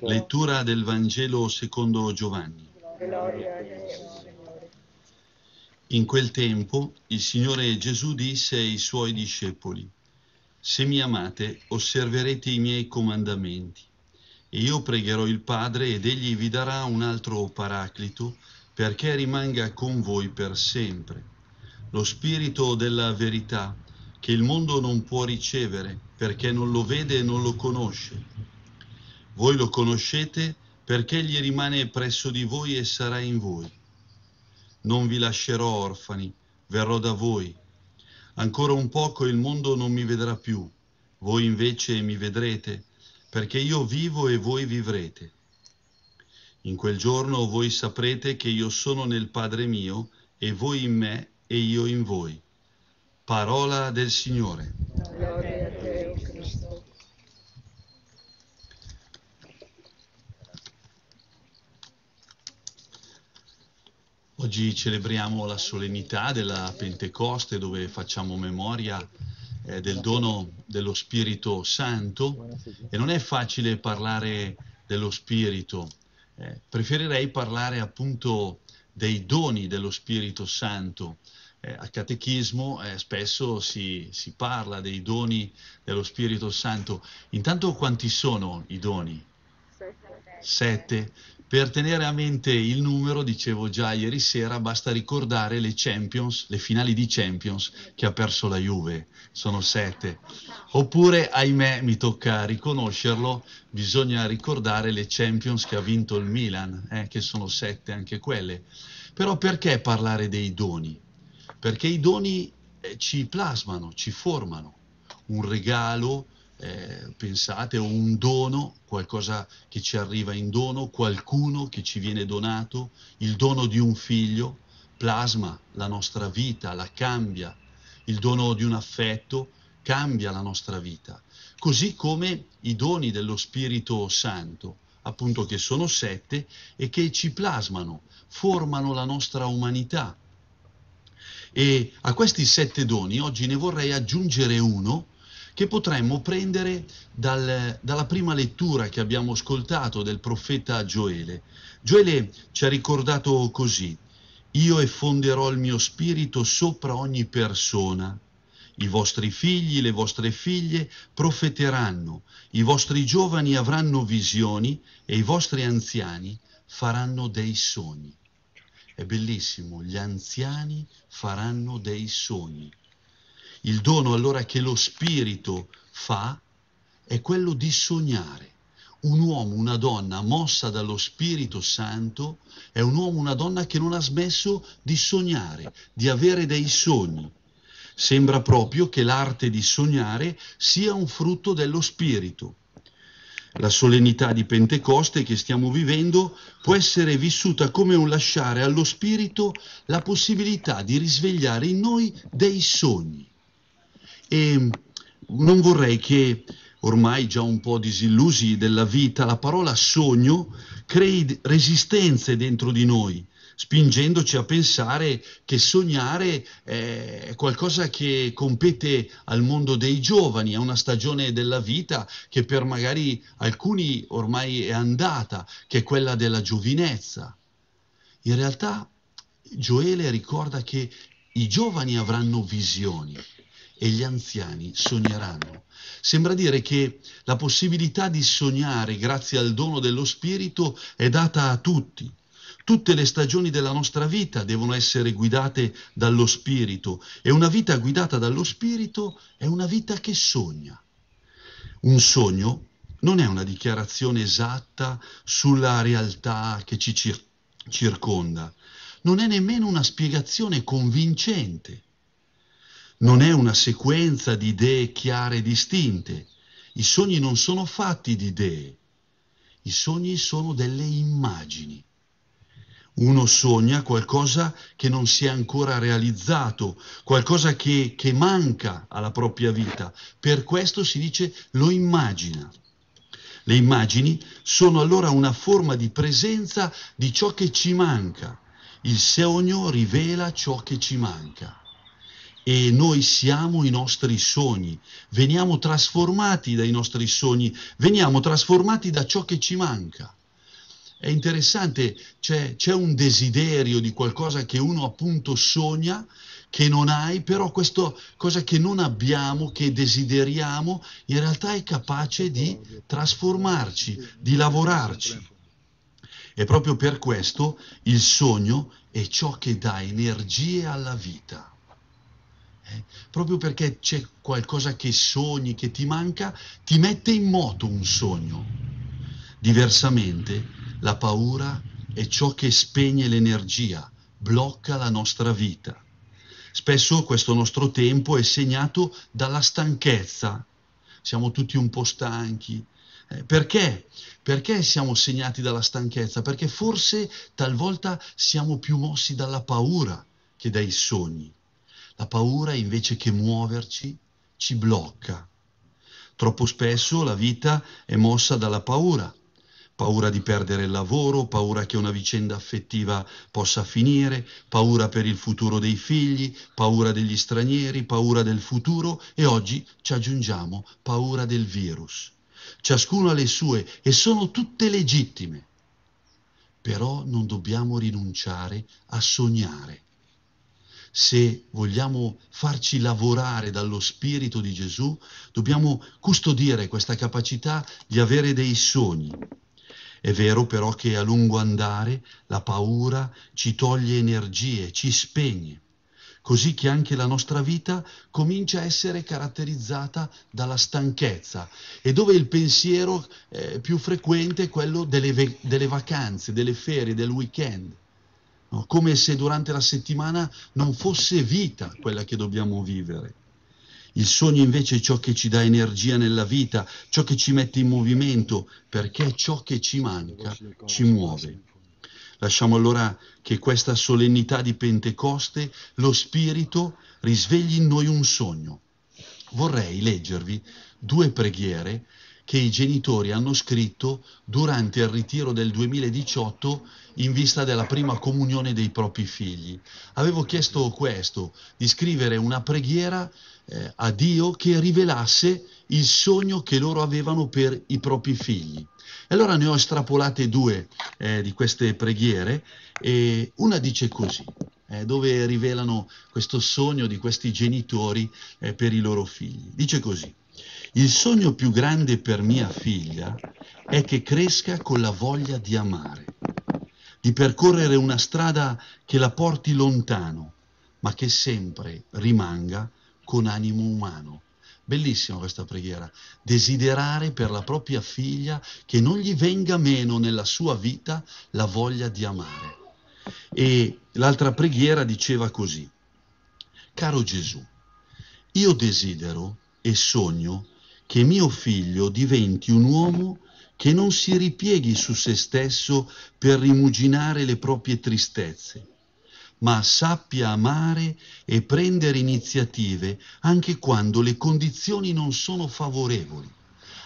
Lettura del Vangelo secondo Giovanni. In quel tempo il Signore Gesù disse ai suoi discepoli, Se mi amate osserverete i miei comandamenti, e io pregherò il Padre ed egli vi darà un altro paraclito perché rimanga con voi per sempre, lo Spirito della verità che il mondo non può ricevere perché non lo vede e non lo conosce voi lo conoscete perché egli rimane presso di voi e sarà in voi. Non vi lascerò orfani, verrò da voi. Ancora un poco il mondo non mi vedrà più, voi invece mi vedrete, perché io vivo e voi vivrete. In quel giorno voi saprete che io sono nel Padre mio, e voi in me e io in voi. Parola del Signore. Oggi celebriamo la solennità della Pentecoste dove facciamo memoria eh, del dono dello Spirito Santo e non è facile parlare dello Spirito, eh, preferirei parlare appunto dei doni dello Spirito Santo. Eh, al catechismo eh, spesso si, si parla dei doni dello Spirito Santo. Intanto quanti sono i doni? 7. Per tenere a mente il numero, dicevo già ieri sera, basta ricordare le Champions, le finali di Champions che ha perso la Juve, sono 7. Oppure, ahimè, mi tocca riconoscerlo, bisogna ricordare le Champions che ha vinto il Milan, eh, che sono 7 anche quelle. Però perché parlare dei doni? Perché i doni eh, ci plasmano, ci formano. Un regalo, eh, pensate, o un dono, qualcosa che ci arriva in dono, qualcuno che ci viene donato, il dono di un figlio, plasma la nostra vita, la cambia, il dono di un affetto cambia la nostra vita, così come i doni dello Spirito Santo, appunto che sono sette e che ci plasmano, formano la nostra umanità. E a questi sette doni oggi ne vorrei aggiungere uno che potremmo prendere dal, dalla prima lettura che abbiamo ascoltato del profeta Gioele. Gioele ci ha ricordato così, io effonderò il mio spirito sopra ogni persona. I vostri figli, le vostre figlie profeteranno, i vostri giovani avranno visioni e i vostri anziani faranno dei sogni. È bellissimo, gli anziani faranno dei sogni. Il dono allora che lo Spirito fa è quello di sognare. Un uomo, una donna mossa dallo Spirito Santo è un uomo, una donna che non ha smesso di sognare, di avere dei sogni. Sembra proprio che l'arte di sognare sia un frutto dello Spirito. La solennità di Pentecoste che stiamo vivendo può essere vissuta come un lasciare allo Spirito la possibilità di risvegliare in noi dei sogni e non vorrei che ormai già un po' disillusi della vita, la parola sogno crei resistenze dentro di noi, spingendoci a pensare che sognare eh, è qualcosa che compete al mondo dei giovani, a una stagione della vita che per magari alcuni ormai è andata, che è quella della giovinezza. In realtà Gioele ricorda che i giovani avranno visioni e gli anziani sogneranno. Sembra dire che la possibilità di sognare grazie al dono dello Spirito è data a tutti. Tutte le stagioni della nostra vita devono essere guidate dallo Spirito e una vita guidata dallo Spirito è una vita che sogna. Un sogno non è una dichiarazione esatta sulla realtà che ci cir- circonda, non è nemmeno una spiegazione convincente non è una sequenza di idee chiare e distinte. I sogni non sono fatti di idee, i sogni sono delle immagini. Uno sogna qualcosa che non si è ancora realizzato, qualcosa che, che manca alla propria vita. Per questo si dice lo immagina. Le immagini sono allora una forma di presenza di ciò che ci manca. Il sogno rivela ciò che ci manca e noi siamo i nostri sogni, veniamo trasformati dai nostri sogni, veniamo trasformati da ciò che ci manca. È interessante, c'è, c'è un desiderio di qualcosa che uno appunto sogna, che non hai, però questa cosa che non abbiamo, che desideriamo, in realtà è capace di trasformarci, di lavorarci. E proprio per questo il sogno è ciò che dà energie alla vita proprio perché c'è qualcosa che sogni, che ti manca, ti mette in moto un sogno. Diversamente, la paura è ciò che spegne l'energia, blocca la nostra vita. Spesso questo nostro tempo è segnato dalla stanchezza. Siamo tutti un po' stanchi. Eh, perché? Perché siamo segnati dalla stanchezza? Perché forse talvolta siamo più mossi dalla paura che dai sogni. La paura, invece che muoverci, ci blocca. Troppo spesso la vita è mossa dalla paura. Paura di perdere il lavoro, paura che una vicenda affettiva possa finire, paura per il futuro dei figli, paura degli stranieri, paura del futuro e oggi ci aggiungiamo paura del virus. Ciascuno ha le sue e sono tutte legittime. Però non dobbiamo rinunciare a sognare se vogliamo farci lavorare dallo Spirito di Gesù, dobbiamo custodire questa capacità di avere dei sogni. È vero però che a lungo andare la paura ci toglie energie, ci spegne, così che anche la nostra vita comincia a essere caratterizzata dalla stanchezza e dove il pensiero eh, più frequente è quello delle, ve- delle vacanze, delle ferie, del weekend no? come se durante la settimana non fosse vita quella che dobbiamo vivere. Il sogno invece è ciò che ci dà energia nella vita, ciò che ci mette in movimento, perché ciò che ci manca ci muove. Lasciamo allora che questa solennità di Pentecoste, lo Spirito, risvegli in noi un sogno. Vorrei leggervi due preghiere che i genitori hanno scritto durante il ritiro del 2018 in vista della prima comunione dei propri figli. Avevo chiesto questo, di scrivere una preghiera eh, a Dio che rivelasse il sogno che loro avevano per i propri figli. E allora ne ho estrapolate due eh, di queste preghiere e una dice così, eh, dove rivelano questo sogno di questi genitori eh, per i loro figli. Dice così. Il sogno più grande per mia figlia è che cresca con la voglia di amare, di percorrere una strada che la porti lontano, ma che sempre rimanga con animo umano. Bellissima questa preghiera. Desiderare per la propria figlia che non gli venga meno nella sua vita la voglia di amare. E l'altra preghiera diceva così. Caro Gesù, io desidero e sogno che mio figlio diventi un uomo che non si ripieghi su se stesso per rimuginare le proprie tristezze, ma sappia amare e prendere iniziative anche quando le condizioni non sono favorevoli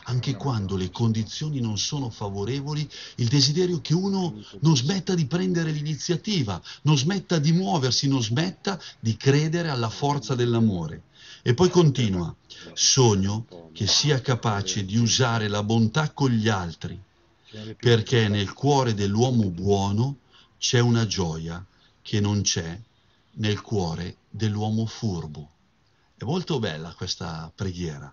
anche quando le condizioni non sono favorevoli, il desiderio che uno non smetta di prendere l'iniziativa, non smetta di muoversi, non smetta di credere alla forza dell'amore. E poi continua, sogno che sia capace di usare la bontà con gli altri, perché nel cuore dell'uomo buono c'è una gioia che non c'è nel cuore dell'uomo furbo. È molto bella questa preghiera.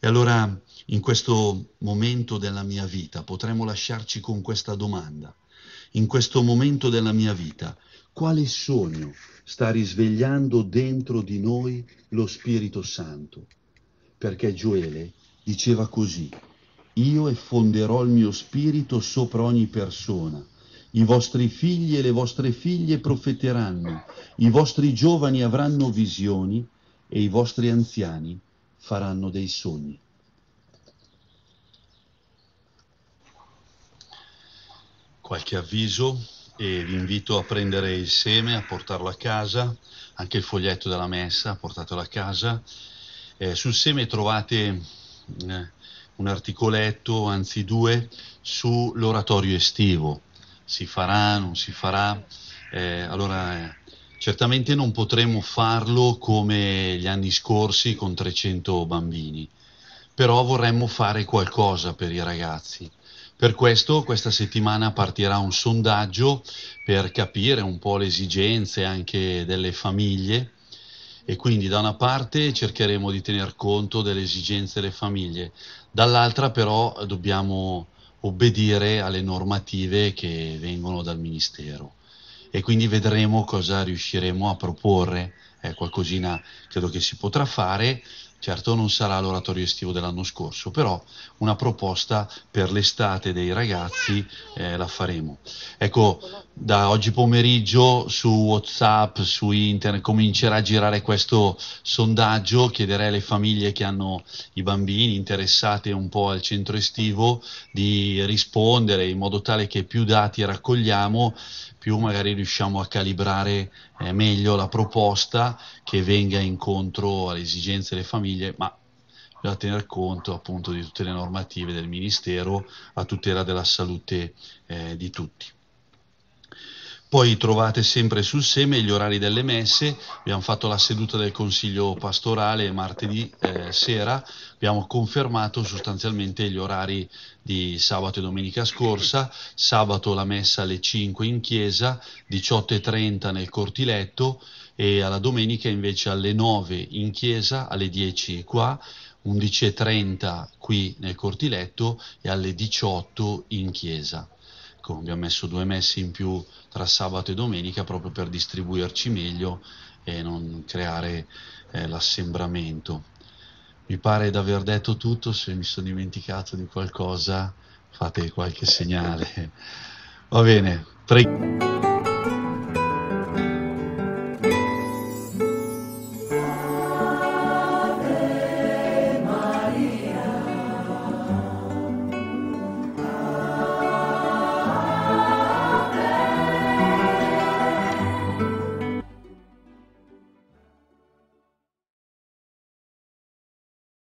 E allora in questo momento della mia vita potremmo lasciarci con questa domanda. In questo momento della mia vita, quale sogno sta risvegliando dentro di noi lo Spirito Santo? Perché Gioele diceva così, io effonderò il mio spirito sopra ogni persona. I vostri figli e le vostre figlie profeteranno, i vostri giovani avranno visioni e i vostri anziani faranno dei sogni. Qualche avviso e vi invito a prendere il seme, a portarlo a casa, anche il foglietto della messa, portatelo a casa. Eh, sul seme trovate eh, un articoletto, anzi due, sull'oratorio estivo. Si farà, non si farà. Eh, allora eh, Certamente non potremo farlo come gli anni scorsi con 300 bambini, però vorremmo fare qualcosa per i ragazzi. Per questo questa settimana partirà un sondaggio per capire un po' le esigenze anche delle famiglie e quindi da una parte cercheremo di tener conto delle esigenze delle famiglie, dall'altra però dobbiamo obbedire alle normative che vengono dal Ministero e quindi vedremo cosa riusciremo a proporre, eh, qualcosina credo che si potrà fare, certo non sarà l'oratorio estivo dell'anno scorso, però una proposta per l'estate dei ragazzi eh, la faremo. Ecco, da oggi pomeriggio su WhatsApp, su internet, comincerà a girare questo sondaggio. Chiederei alle famiglie che hanno i bambini interessate un po' al centro estivo di rispondere in modo tale che più dati raccogliamo, più magari riusciamo a calibrare eh, meglio la proposta che venga incontro alle esigenze delle famiglie, ma da tener conto appunto di tutte le normative del Ministero a tutela della salute eh, di tutti. Poi trovate sempre sul SEME gli orari delle messe, abbiamo fatto la seduta del Consiglio pastorale martedì eh, sera, abbiamo confermato sostanzialmente gli orari di sabato e domenica scorsa, sabato la messa alle 5 in chiesa, 18.30 nel cortiletto e alla domenica invece alle 9 in chiesa, alle 10 qua, 11.30 qui nel cortiletto e alle 18 in chiesa ecco, abbiamo messo due messi in più tra sabato e domenica proprio per distribuirci meglio e non creare eh, l'assembramento. Mi pare di aver detto tutto, se mi sono dimenticato di qualcosa fate qualche segnale. Va bene, prego.